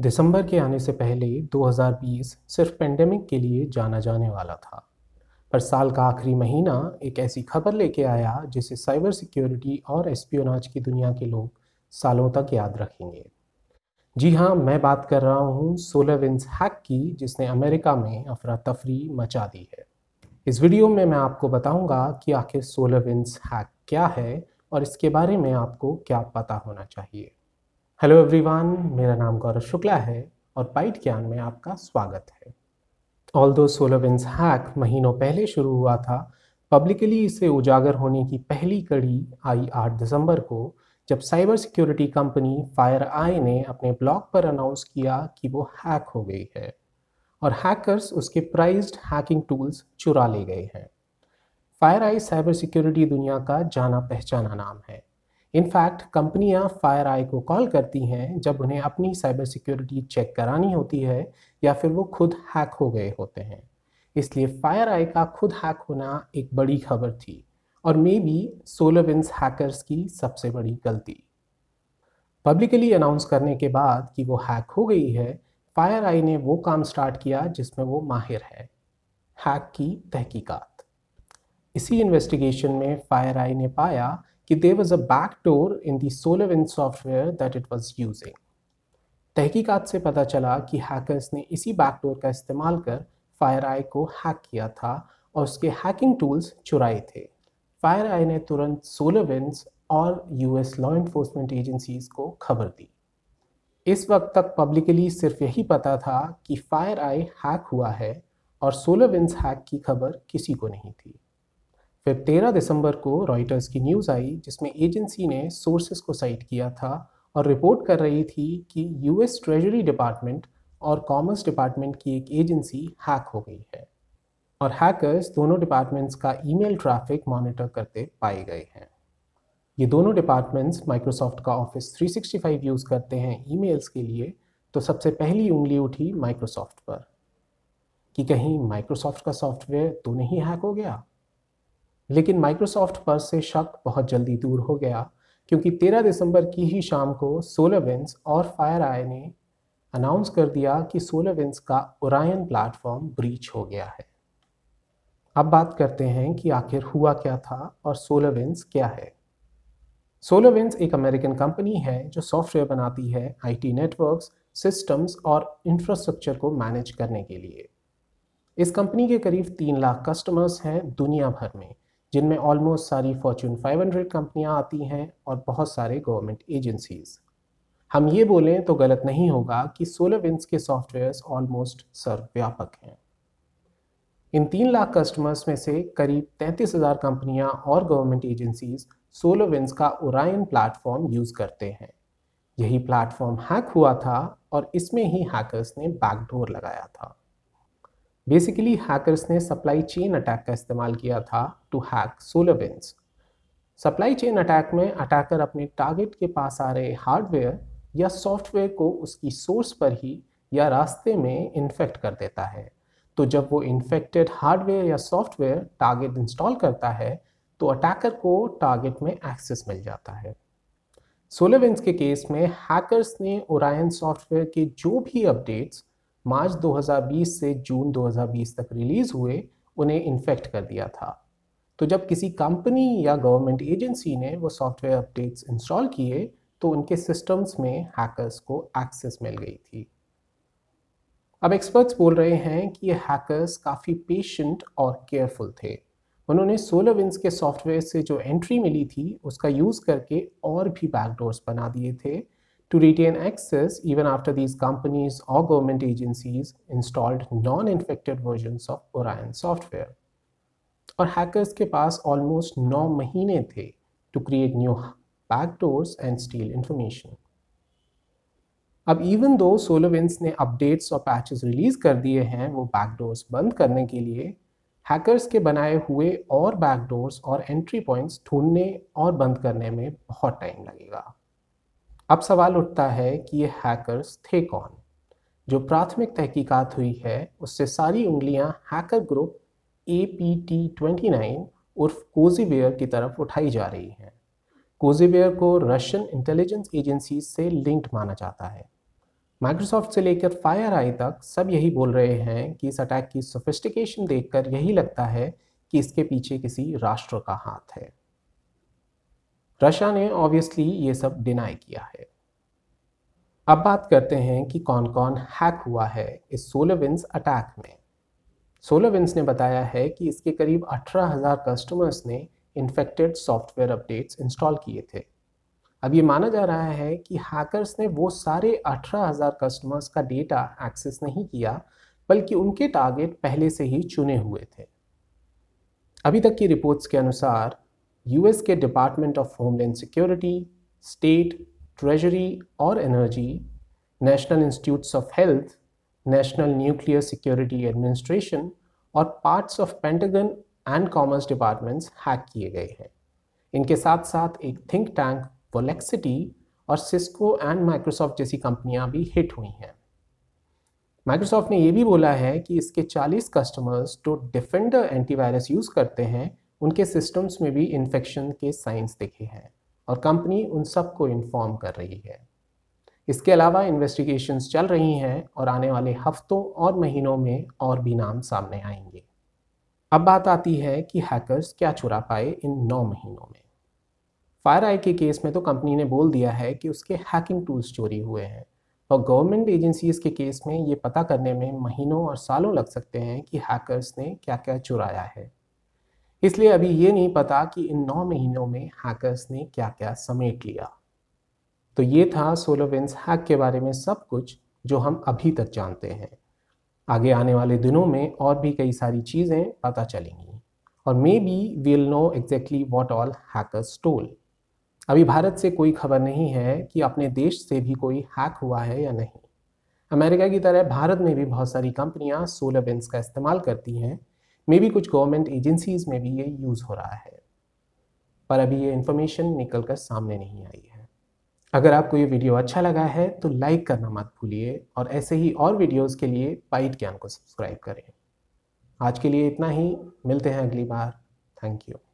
दिसंबर के आने से पहले 2020 सिर्फ पेंडेमिक के लिए जाना जाने वाला था पर साल का आखिरी महीना एक ऐसी खबर लेके आया जिसे साइबर सिक्योरिटी और एस की दुनिया के लोग सालों तक याद रखेंगे जी हाँ मैं बात कर रहा हूँ सोलरविंस हैक की जिसने अमेरिका में अफरा तफरी मचा दी है इस वीडियो में मैं आपको बताऊंगा कि आखिर सोलरविंस हैक क्या है और इसके बारे में आपको क्या पता होना चाहिए हेलो एवरीवन मेरा नाम गौरव शुक्ला है और पाइट ज्ञान में आपका स्वागत है ऑल दो सोलोविंस हैक महीनों पहले शुरू हुआ था पब्लिकली इसे उजागर होने की पहली कड़ी आई 8 दिसंबर को जब cyber security company FireEye ने अपने ब्लॉग पर अनाउंस किया कि वो हैक हो गई है और हैकर्स उसके प्राइज्ड हैकिंग टूल्स चुरा ले गए हैं फायर आई साइबर सिक्योरिटी दुनिया का जाना पहचाना नाम है इनफैक्ट कंपनियां फायर आई को कॉल करती हैं जब उन्हें अपनी साइबर सिक्योरिटी चेक करानी होती है या फिर वो खुद हैक हो गए होते हैं इसलिए फायर आई का खुद हैक होना एक बड़ी खबर थी और मे बी सोलोविंस हैकर्स की सबसे बड़ी गलती पब्लिकली अनाउंस करने के बाद कि वो हैक हो गई है फायर आई ने वो काम स्टार्ट किया जिसमें वो माहिर है हैक की तहकीकात इसी इन्वेस्टिगेशन में फायर आई ने पाया कि there was a back door in the SolarWinds software that it was using तहकीकत से पता चला कि हैकर्स ने इसी बैक डोर का इस्तेमाल कर फायर आई को हैक किया था और उसके हैकिंग टूल्स चुराए थे फायर आई ने तुरंत सोलर विंस और यूएस लॉ इन्फोर्समेंट एजेंसीज को खबर दी इस वक्त तक पब्लिकली सिर्फ यही पता था कि फायर आई हैक हुआ है और सोलर विंस हैक की खबर किसी को नहीं थी फिर 13 दिसंबर को रॉयटर्स की न्यूज़ आई जिसमें एजेंसी ने सोर्सेज को साइट किया था और रिपोर्ट कर रही थी कि यूएस ट्रेजरी डिपार्टमेंट और कॉमर्स डिपार्टमेंट की एक एजेंसी हैक हो गई है और हैकर्स दोनों डिपार्टमेंट्स का ईमेल ट्रैफिक मॉनिटर करते पाए गए हैं ये दोनों डिपार्टमेंट्स माइक्रोसॉफ्ट का ऑफिस 365 यूज़ करते हैं ईमेल्स के लिए तो सबसे पहली उंगली उठी माइक्रोसॉफ्ट पर कि कहीं माइक्रोसॉफ्ट का सॉफ्टवेयर तो नहीं हैक हो गया लेकिन माइक्रोसॉफ्ट पर से शक बहुत जल्दी दूर हो गया क्योंकि 13 दिसंबर की ही शाम को विंस और फायर आई ने अनाउंस कर दिया कि सोलरविंस का ओरायन प्लेटफॉर्म ब्रीच हो गया है अब बात करते हैं कि आखिर हुआ क्या था और विंस क्या है विंस एक अमेरिकन कंपनी है जो सॉफ्टवेयर बनाती है आईटी नेटवर्क्स सिस्टम्स और इंफ्रास्ट्रक्चर को मैनेज करने के लिए इस कंपनी के करीब तीन लाख कस्टमर्स हैं दुनिया भर में जिनमें ऑलमोस्ट सारी फॉर्चून 500 कंपनियां आती हैं और बहुत सारे गवर्नमेंट एजेंसीज हम ये बोलें तो गलत नहीं होगा कि सोलर विंस के सॉफ्टवेयर्स ऑलमोस्ट सर्वव्यापक हैं इन तीन लाख कस्टमर्स में से करीब तैंतीस हज़ार कंपनियाँ और गवर्नमेंट एजेंसीज सोलो विंस का ओरायन प्लेटफॉर्म यूज़ करते हैं यही प्लेटफॉर्म हैक हुआ था और इसमें ही हैकर्स ने बैकडोर लगाया था बेसिकली हैकर्स ने सप्लाई चेन अटैक का इस्तेमाल किया था to hack SolarWinds supply chain attack में अटैकर अपने टारगेट के पास आ रहे हार्डवेयर या सॉफ्टवेयर को उसकी सोर्स पर ही या रास्ते में इन्फेक्ट कर देता है तो जब वो इन्फेक्टेड हार्डवेयर या सॉफ्टवेयर टारगेट इंस्टॉल करता है तो अटैकर को टारगेट में एक्सेस मिल जाता है सोलोविंस के केस में हैकर्स ने ओरायन सॉफ्टवेयर के जो भी अपडेट्स मार्च 2020 से जून 2020 तक रिलीज़ हुए उन्हें इन्फेक्ट कर दिया था तो जब किसी कंपनी या गवर्नमेंट एजेंसी ने वो सॉफ्टवेयर अपडेट्स इंस्टॉल किए तो उनके सिस्टम्स में हैकर्स को एक्सेस मिल गई थी अब एक्सपर्ट्स बोल रहे हैं कि ये हैकर्स काफ़ी पेशेंट और केयरफुल थे उन्होंने सोलर विंस के सॉफ्टवेयर से जो एंट्री मिली थी उसका यूज़ करके और भी बैकडोर्स बना दिए थे to retain access even after these companies or government agencies installed non-infected versions of Orion software. और हैकर्स के पास ऑलमोस्ट नौ महीने थे to create new backdoors and steal information अब इवन दो सोलोविंस ने अपडेट्स और पैचेस रिलीज कर दिए हैं वो बैकडोर्स बंद करने के लिए हैकर्स के बनाए हुए और बैकडोर्स और एंट्री पॉइंट्स ढूंढने और बंद करने में बहुत टाइम लगेगा अब सवाल उठता है कि ये हैकर्स थे कौन जो प्राथमिक तहकीकात हुई है उससे सारी उंगलियां hacker group A P T twenty nine उर्फ कोजीवेयर की तरफ उठाई जा रही हैं कोजीवेयर को रशियन इंटेलिजेंस एजेंसी से लिंक्ड माना जाता है माइक्रोसॉफ्ट से लेकर फायर आई तक सब यही बोल रहे हैं कि इस अटैक की सोफिस्टिकेशन देखकर यही लगता है कि इसके पीछे किसी राष्ट्र का हाथ है रशिया ने ऑब्वियसली ये सब डिनाई किया है अब बात करते हैं कि कौन कौन हैक हुआ है इस सोलोविंस अटैक में सोलोविंस ने बताया है कि इसके करीब 18,000 कस्टमर्स ने इन्फेक्टेड सॉफ्टवेयर अपडेट्स इंस्टॉल किए थे अब ये माना जा रहा है कि हैकर्स ने वो सारे 18,000 कस्टमर्स का डेटा एक्सेस नहीं किया बल्कि उनके टारगेट पहले से ही चुने हुए थे अभी तक की रिपोर्ट्स के अनुसार यूएस के department of homeland security state treasury और energy national institutes of health national nuclear security administration और parts of Pentagon and commerce departments hack किए गए हैं इनके साथ साथ एक थिंक टैंक वोलेक्सिटी और सिस्को एंड माइक्रोसॉफ्ट जैसी कंपनियां भी हिट हुई हैं माइक्रोसॉफ्ट ने यह भी बोला है कि इसके 40 कस्टमर्स जो डिफेंडर एंटीवायरस यूज़ करते हैं उनके सिस्टम्स में भी इन्फेक्शन के साइंस दिखे हैं और कंपनी उन सबको इन्फॉर्म कर रही है इसके अलावा इन्वेस्टिगेशंस चल रही हैं और आने वाले हफ्तों और महीनों में और भी नाम सामने आएंगे अब बात आती है कि हैकर्स क्या चुरा पाए इन नौ महीनों में फायर आई के केस में तो कंपनी ने बोल दिया है कि उसके हैकिंग टूल्स चोरी हुए हैं और गवर्नमेंट एजेंसीज के केस में ये पता करने में महीनों और सालों लग सकते हैं कि हैकर्स ने क्या क्या चुराया है इसलिए अभी ये नहीं पता कि इन नौ महीनों में हैकर्स ने क्या क्या समेट लिया तो ये था सोलोवेंस हैक के बारे में सब कुछ जो हम अभी तक जानते हैं आगे आने वाले दिनों में और भी कई सारी चीज़ें पता चलेंगी और maybe we'll know exactly what all hacker stole अभी भारत से कोई खबर नहीं है कि अपने देश से भी कोई हैक हुआ है या नहीं अमेरिका की तरह भारत में भी बहुत सारी कंपनियां सोलर बेंस का इस्तेमाल करती हैं मे भी कुछ गवर्नमेंट एजेंसीज़ में भी ये यूज़ हो रहा है पर अभी ये इन्फॉर्मेशन निकल कर सामने नहीं आई है अगर आपको ये वीडियो अच्छा लगा है तो लाइक करना मत भूलिए और ऐसे ही और वीडियोज़ के लिए पाइट ज्ञान को सब्सक्राइब करें आज के लिए इतना ही मिलते हैं अगली बार थैंक यू